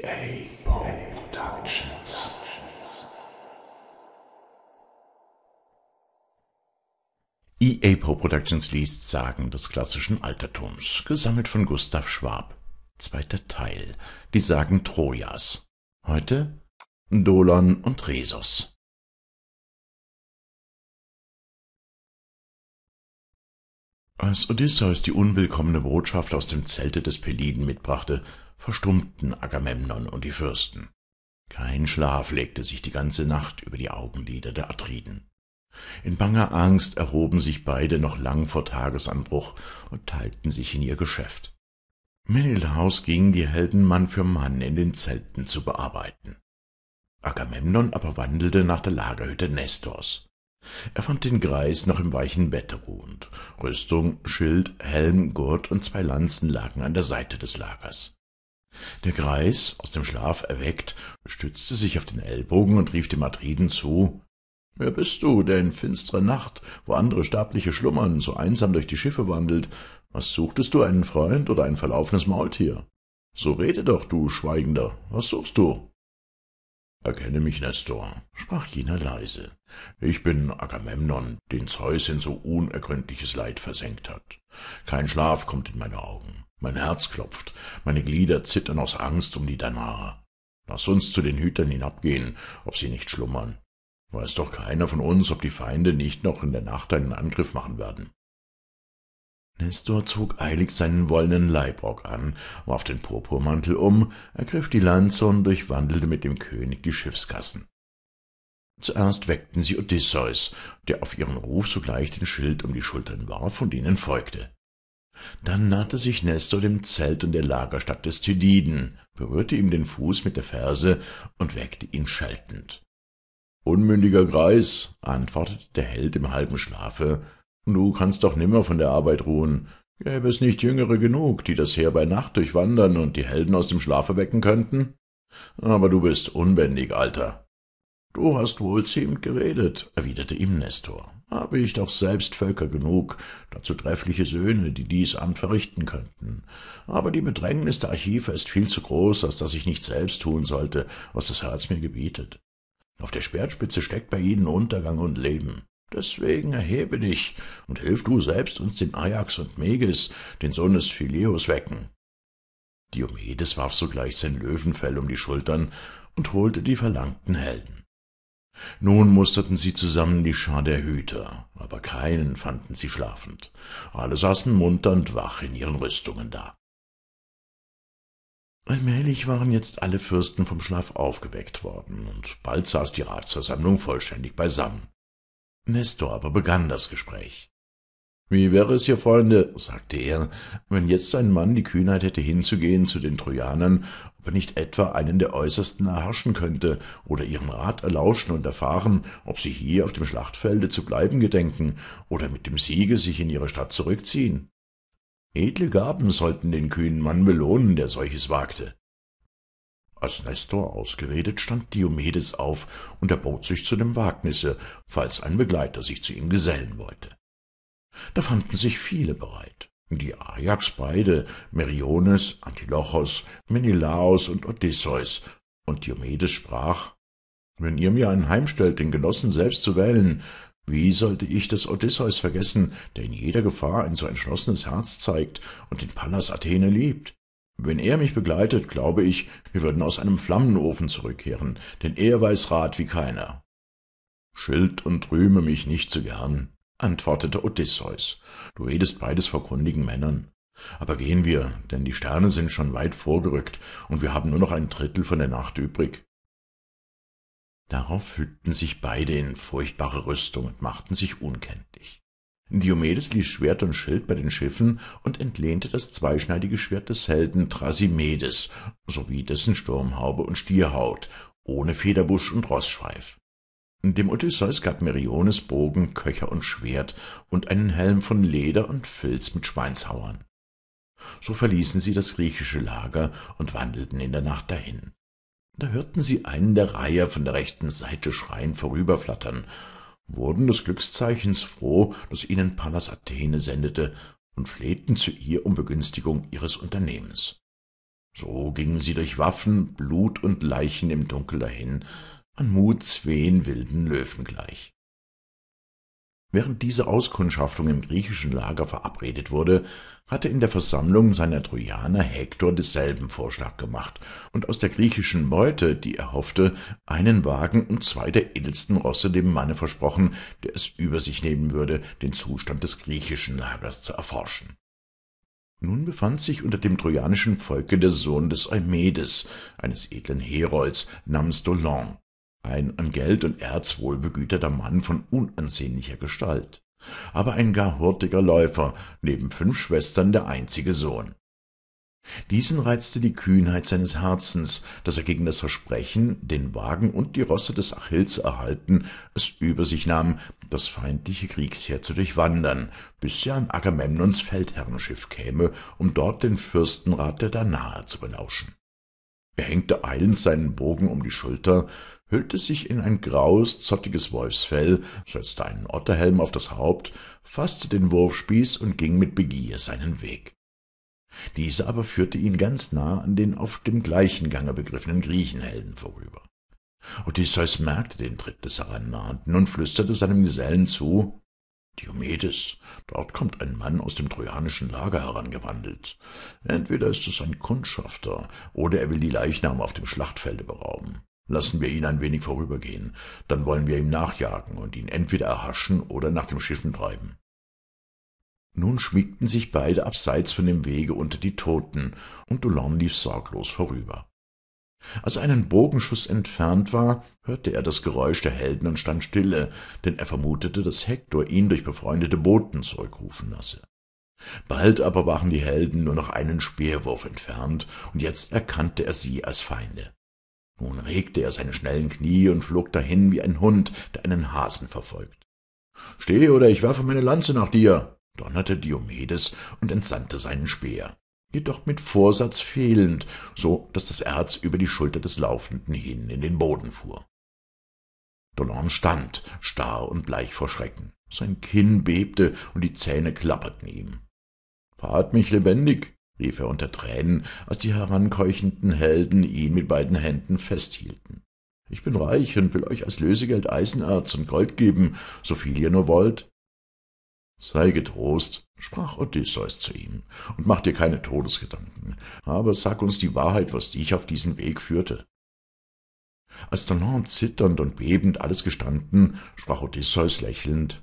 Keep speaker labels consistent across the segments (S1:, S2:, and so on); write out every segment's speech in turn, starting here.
S1: GA Productions. EA Pro Productions liest Sagen des klassischen Altertums, gesammelt von Gustav Schwab. Zweiter Teil, die Sagen Trojas. Heute Dolon und Rhesus. Als Odysseus die unwillkommene Botschaft aus dem Zelte des Peliden mitbrachte, verstummten Agamemnon und die Fürsten. Kein Schlaf legte sich die ganze Nacht über die Augenlider der Atriden. In banger Angst erhoben sich beide noch lang vor Tagesanbruch und teilten sich in ihr Geschäft. Menelaus ging, die Helden Mann für Mann in den Zelten zu bearbeiten. Agamemnon aber wandelte nach der Lagerhütte Nestors. Er fand den Greis noch im weichen Bette ruhend. Rüstung, Schild, Helm, Gurt und zwei Lanzen lagen an der Seite des Lagers der greis aus dem schlaf erweckt stützte sich auf den ellbogen und rief dem atriden zu wer bist du der in finstrer nacht wo andere sterbliche schlummern so einsam durch die schiffe wandelt was suchtest du einen freund oder ein verlaufenes maultier so rede doch du schweigender was suchst du Erkenne mich, Nestor, sprach jener leise. Ich bin Agamemnon, den Zeus in so unergründliches Leid versenkt hat. Kein Schlaf kommt in meine Augen. Mein Herz klopft, meine Glieder zittern aus Angst um die Danara. Lass uns zu den Hütern hinabgehen, ob sie nicht schlummern. Weiß doch keiner von uns, ob die Feinde nicht noch in der Nacht einen Angriff machen werden. Nestor zog eilig seinen wollenen Leibrock an, warf den Purpurmantel um, ergriff die Lanze und durchwandelte mit dem König die Schiffskassen. Zuerst weckten sie Odysseus, der auf ihren Ruf sogleich den Schild um die Schultern warf und ihnen folgte. Dann nahte sich Nestor dem Zelt und der Lagerstadt des Thyliden, berührte ihm den Fuß mit der Ferse und weckte ihn scheltend. »Unmündiger Greis«, antwortete der Held im halben Schlafe, »du kannst doch nimmer von der Arbeit ruhen. Gäbe es nicht Jüngere genug, die das Heer bei Nacht durchwandern und die Helden aus dem Schlafe wecken könnten? Aber du bist unbändig, Alter. Du hast wohl ziemlich geredet, erwiderte ihm Nestor. Habe ich doch selbst Völker genug, dazu treffliche Söhne, die dies Amt verrichten könnten. Aber die Bedrängnis der Archive ist viel zu groß, als dass ich nicht selbst tun sollte, was das Herz mir gebietet. Auf der Schwertspitze steckt bei ihnen Untergang und Leben. Deswegen erhebe dich und hilf du selbst uns den Ajax und Meges, den Sohn des Phileus, wecken. Diomedes warf sogleich sein Löwenfell um die Schultern und holte die verlangten Helden. Nun musterten sie zusammen die Schar der Hüter, aber keinen fanden sie schlafend. Alle saßen munter und wach in ihren Rüstungen da. Allmählich waren jetzt alle Fürsten vom Schlaf aufgeweckt worden, und bald saß die Ratsversammlung vollständig beisammen. Nestor aber begann das Gespräch. Wie wäre es ihr Freunde, sagte er, wenn jetzt ein Mann die Kühnheit hätte hinzugehen zu den Trojanern, ob er nicht etwa einen der Äußersten erhaschen könnte oder ihren Rat erlauschen und erfahren, ob sie hier auf dem Schlachtfelde zu bleiben gedenken oder mit dem Siege sich in ihre Stadt zurückziehen? Edle Gaben sollten den kühnen Mann belohnen, der solches wagte. Als Nestor ausgeredet, stand Diomedes auf und erbot sich zu dem Wagnisse, falls ein Begleiter sich zu ihm gesellen wollte. Da fanden sich viele bereit. Die Ajax beide, Meriones, Antilochos, Menelaos und Odysseus. Und Diomedes sprach, Wenn ihr mir einen heimstellt, den Genossen selbst zu wählen, wie sollte ich des Odysseus vergessen, der in jeder Gefahr ein so entschlossenes Herz zeigt und den Pallas Athene liebt? Wenn er mich begleitet, glaube ich, wir würden aus einem Flammenofen zurückkehren, denn er weiß Rat wie keiner. Schild und rühme mich nicht zu gern, antwortete Odysseus, du redest beides vor kundigen Männern. Aber gehen wir, denn die Sterne sind schon weit vorgerückt, und wir haben nur noch ein Drittel von der Nacht übrig. Darauf hüllten sich beide in furchtbare Rüstung und machten sich unkenntlich. Diomedes ließ Schwert und Schild bei den Schiffen und entlehnte das zweischneidige Schwert des Helden Thrasymedes sowie dessen Sturmhaube und Stierhaut, ohne Federbusch und Rossschweif. Dem Odysseus gab Meriones Bogen, Köcher und Schwert und einen Helm von Leder und Filz mit Schweinshauern. So verließen sie das griechische Lager und wandelten in der Nacht dahin. Da hörten sie einen der Reiher von der rechten Seite schreien vorüberflattern, wurden des Glückszeichens froh, das ihnen Pallas Athene sendete, und flehten zu ihr um Begünstigung ihres Unternehmens. So gingen sie durch Waffen, Blut und Leichen im Dunkel dahin, an Mut zween wilden Löwen gleich. Während diese Auskundschaftung im griechischen Lager verabredet wurde, hatte in der Versammlung seiner Trojaner Hektor desselben Vorschlag gemacht und aus der griechischen Beute, die er hoffte, einen Wagen und zwei der edelsten Rosse dem Manne versprochen, der es über sich nehmen würde, den Zustand des griechischen Lagers zu erforschen. Nun befand sich unter dem trojanischen Volke der Sohn des Eumedes, eines edlen Herolds namens Dolon, ein an Geld und Erz wohlbegüterter Mann von unansehnlicher Gestalt, aber ein gar hurtiger Läufer, neben fünf Schwestern der einzige Sohn. Diesen reizte die Kühnheit seines Herzens, daß er gegen das Versprechen, den Wagen und die Rosse des Achill zu erhalten, es über sich nahm, das feindliche Kriegsheer zu durchwandern, bis er an Agamemnons Feldherrenschiff käme, um dort den Fürstenrat der Danaer zu belauschen. Er hängte eilends seinen Bogen um die Schulter, hüllte sich in ein graues, zottiges Wolfsfell, setzte einen Otterhelm auf das Haupt, faßte den Wurfspieß und ging mit Begier seinen Weg. Dieser aber führte ihn ganz nah an den auf dem gleichen Gange begriffenen Griechenhelden vorüber. Odysseus merkte den Tritt des herannahenden und flüsterte seinem Gesellen zu Diomedes. Dort kommt ein Mann aus dem trojanischen Lager herangewandelt. Entweder ist es ein Kundschafter, oder er will die Leichname auf dem Schlachtfelde berauben. Lassen wir ihn ein wenig vorübergehen, dann wollen wir ihm nachjagen und ihn entweder erhaschen oder nach dem Schiffen treiben. Nun schmiegten sich beide abseits von dem Wege unter die Toten, und Dolon lief sorglos vorüber. Als er einen Bogenschuss entfernt war, hörte er das Geräusch der Helden und stand stille, denn er vermutete, dass Hektor ihn durch befreundete Boten zurückrufen lasse. Bald aber waren die Helden nur noch einen Speerwurf entfernt, und jetzt erkannte er sie als Feinde. Nun regte er seine schnellen Knie und flog dahin wie ein Hund, der einen Hasen verfolgt. »Steh, oder ich werfe meine Lanze nach dir!« donnerte Diomedes und entsandte seinen Speer jedoch mit Vorsatz fehlend, so dass das Erz über die Schulter des Laufenden hin in den Boden fuhr. Dolorme stand, starr und bleich vor Schrecken. Sein Kinn bebte und die Zähne klapperten ihm. »Fahrt mich lebendig!« rief er unter Tränen, als die herankeuchenden Helden ihn mit beiden Händen festhielten. »Ich bin reich und will euch als Lösegeld Eisenerz und Gold geben, so viel ihr nur wollt.« »Sei getrost«, sprach Odysseus zu ihm, und mach dir keine Todesgedanken, aber sag uns die Wahrheit, was dich auf diesen Weg führte. Als Talon zitternd und bebend alles gestanden, sprach Odysseus lächelnd,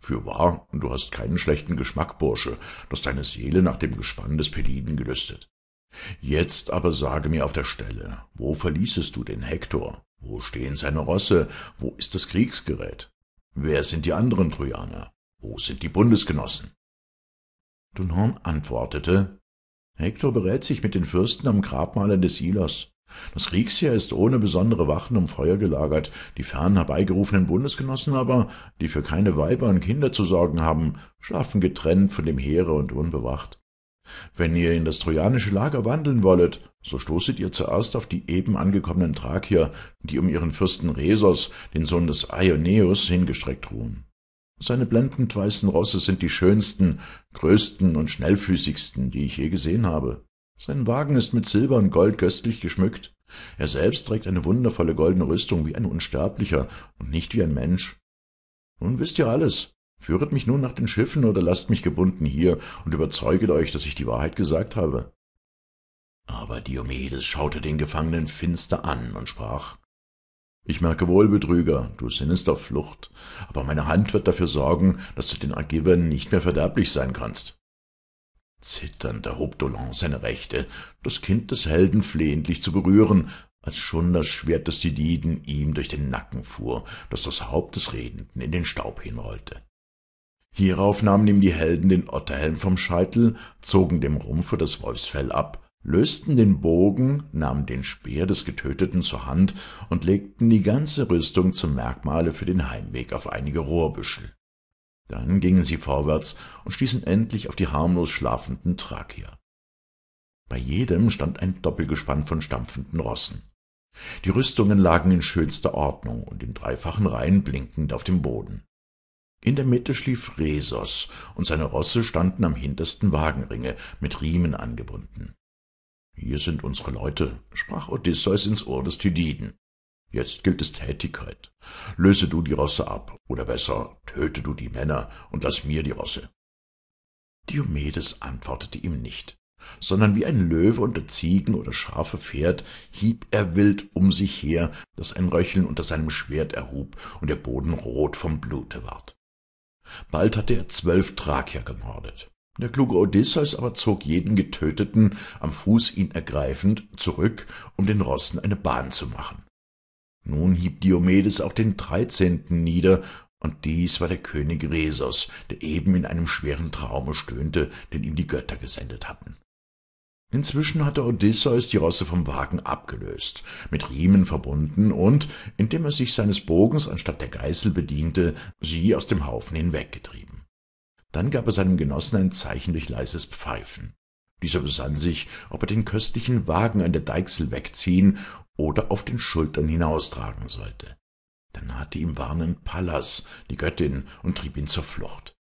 S1: Fürwahr, du hast keinen schlechten Geschmack, Bursche, dass deine Seele nach dem Gespann des Peliden gelüstet. Jetzt aber sage mir auf der Stelle, wo verließest du den Hektor? Wo stehen seine Rosse? Wo ist das Kriegsgerät? Wer sind die anderen Trojaner? Wo sind die Bundesgenossen? Dunham antwortete, Hector berät sich mit den Fürsten am Grabmale des Ilos. Das Kriegsheer ist ohne besondere Wachen um Feuer gelagert, die fern herbeigerufenen Bundesgenossen aber, die für keine Weiber und Kinder zu sorgen haben, schlafen getrennt von dem Heere und unbewacht. Wenn ihr in das trojanische Lager wandeln wollet, so stoßet ihr zuerst auf die eben angekommenen Thrakier, die um ihren Fürsten Resos, den Sohn des Ioneus, hingestreckt ruhen. Seine blendend weißen Rosse sind die schönsten, größten und schnellfüßigsten, die ich je gesehen habe. Sein Wagen ist mit Silber und Gold göstlich geschmückt. Er selbst trägt eine wundervolle goldene Rüstung wie ein Unsterblicher und nicht wie ein Mensch. Nun wisst ihr alles. Führet mich nun nach den Schiffen oder lasst mich gebunden hier und überzeuget euch, dass ich die Wahrheit gesagt habe. Aber Diomedes schaute den Gefangenen finster an und sprach ich merke wohl, Betrüger, du sinnest auf Flucht, aber meine Hand wird dafür sorgen, dass du den Argivern nicht mehr verderblich sein kannst. Zitternd erhob Dolan seine Rechte, das Kind des Helden flehentlich zu berühren, als schon das Schwert des Tididen ihm durch den Nacken fuhr, dass das Haupt des Redenden in den Staub hinrollte. Hierauf nahmen ihm die Helden den Otterhelm vom Scheitel, zogen dem Rumpfe das Wolfsfell ab lösten den Bogen, nahmen den Speer des Getöteten zur Hand und legten die ganze Rüstung zum Merkmale für den Heimweg auf einige Rohrbüschel. Dann gingen sie vorwärts und stießen endlich auf die harmlos schlafenden Thrakier. Bei jedem stand ein Doppelgespann von stampfenden Rossen. Die Rüstungen lagen in schönster Ordnung und in dreifachen Reihen blinkend auf dem Boden. In der Mitte schlief Resos, und seine Rosse standen am hintersten Wagenringe mit Riemen angebunden. Hier sind unsere Leute, sprach Odysseus ins Ohr des Tydiden. Jetzt gilt es Tätigkeit. Löse du die Rosse ab, oder besser, töte du die Männer und lass mir die Rosse. Diomedes antwortete ihm nicht, sondern wie ein Löwe unter Ziegen oder Schafe fährt, hieb er wild um sich her, daß ein Röcheln unter seinem Schwert erhub und der Boden rot vom Blute ward. Bald hatte er zwölf Thrakier gemordet. Der kluge Odysseus aber zog jeden Getöteten am Fuß ihn ergreifend zurück, um den Rossen eine Bahn zu machen. Nun hieb Diomedes auch den Dreizehnten nieder, und dies war der König Rhesos, der eben in einem schweren Traume stöhnte, den ihm die Götter gesendet hatten. Inzwischen hatte Odysseus die Rosse vom Wagen abgelöst, mit Riemen verbunden und, indem er sich seines Bogens anstatt der Geißel bediente, sie aus dem Haufen hinweggetrieben. Dann gab er seinem Genossen ein Zeichen durch leises Pfeifen. Dieser besann sich, ob er den köstlichen Wagen an der Deichsel wegziehen oder auf den Schultern hinaustragen sollte. Dann hatte ihm warnend Pallas, die Göttin, und trieb ihn zur Flucht.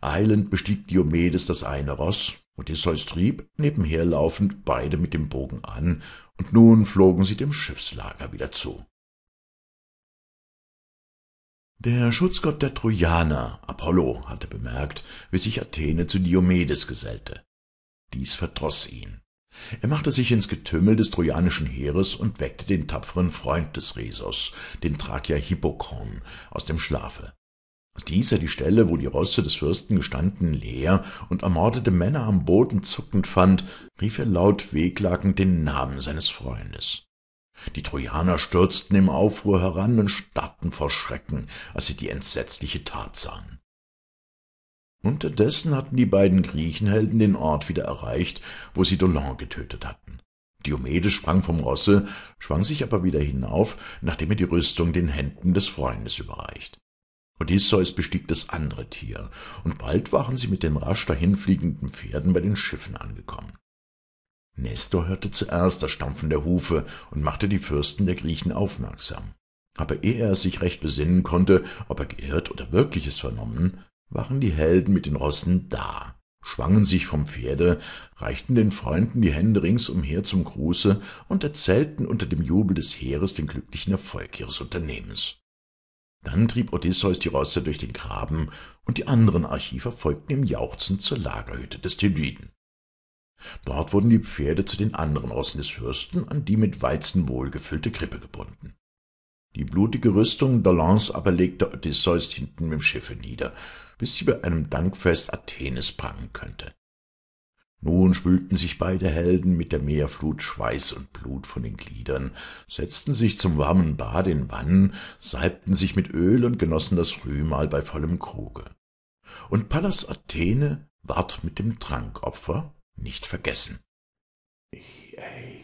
S1: Eilend bestieg Diomedes das eine Ross, Odysseus trieb, nebenher laufend, beide mit dem Bogen an, und nun flogen sie dem Schiffslager wieder zu. Der Schutzgott der Trojaner, Apollo, hatte bemerkt, wie sich Athene zu Diomedes gesellte. Dies verdross ihn. Er machte sich ins Getümmel des trojanischen Heeres und weckte den tapferen Freund des Rhesos, den Thrakier Hippokron, aus dem Schlafe. Als dieser die Stelle, wo die Rosse des Fürsten gestanden, leer und ermordete Männer am Boden zuckend fand, rief er laut wehklagend den Namen seines Freundes. Die Trojaner stürzten im Aufruhr heran und starrten vor Schrecken, als sie die entsetzliche Tat sahen. Unterdessen hatten die beiden Griechenhelden den Ort wieder erreicht, wo sie Dolon getötet hatten. Diomedes sprang vom Rosse, schwang sich aber wieder hinauf, nachdem er die Rüstung den Händen des Freundes überreicht. Odysseus bestieg das andere Tier, und bald waren sie mit den rasch dahinfliegenden Pferden bei den Schiffen angekommen. Nestor hörte zuerst das Stampfen der Hufe und machte die Fürsten der Griechen aufmerksam. Aber ehe er sich recht besinnen konnte, ob er geirrt oder Wirkliches vernommen, waren die Helden mit den Rossen da, schwangen sich vom Pferde, reichten den Freunden die Hände ringsumher zum Gruße und erzählten unter dem Jubel des Heeres den glücklichen Erfolg ihres Unternehmens. Dann trieb Odysseus die Rosse durch den Graben, und die anderen Archiver folgten ihm jauchzend zur Lagerhütte des Thyliden. Dort wurden die Pferde zu den anderen Rossen des Fürsten an die mit Weizen wohlgefüllte Krippe gebunden. Die blutige Rüstung Dolans aber legte Odysseus hinten im Schiffe nieder, bis sie bei einem Dankfest Athenes prangen könnte. Nun spülten sich beide Helden mit der Meerflut Schweiß und Blut von den Gliedern, setzten sich zum warmen Bad in Wannen, salbten sich mit Öl und genossen das Frühmahl bei vollem Kruge. Und Pallas Athene ward mit dem Trankopfer, nicht vergessen. EA.